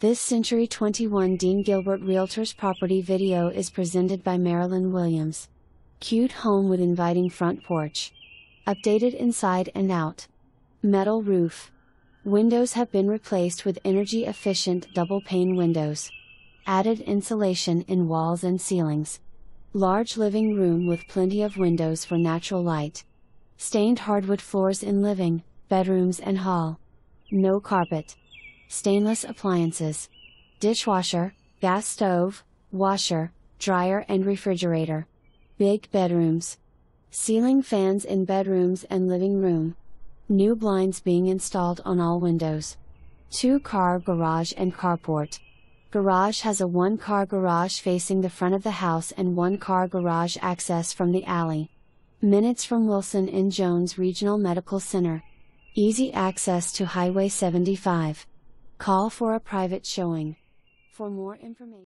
This Century 21 Dean Gilbert Realtors Property video is presented by Marilyn Williams. Cute home with inviting front porch. Updated inside and out. Metal roof. Windows have been replaced with energy efficient double pane windows. Added insulation in walls and ceilings. Large living room with plenty of windows for natural light. Stained hardwood floors in living, bedrooms, and hall. No carpet stainless appliances. Dishwasher, gas stove, washer, dryer and refrigerator. Big bedrooms. Ceiling fans in bedrooms and living room. New blinds being installed on all windows. Two car garage and carport. Garage has a one car garage facing the front of the house and one car garage access from the alley. Minutes from Wilson and Jones Regional Medical Center. Easy access to Highway 75. Call for a private showing. For more information,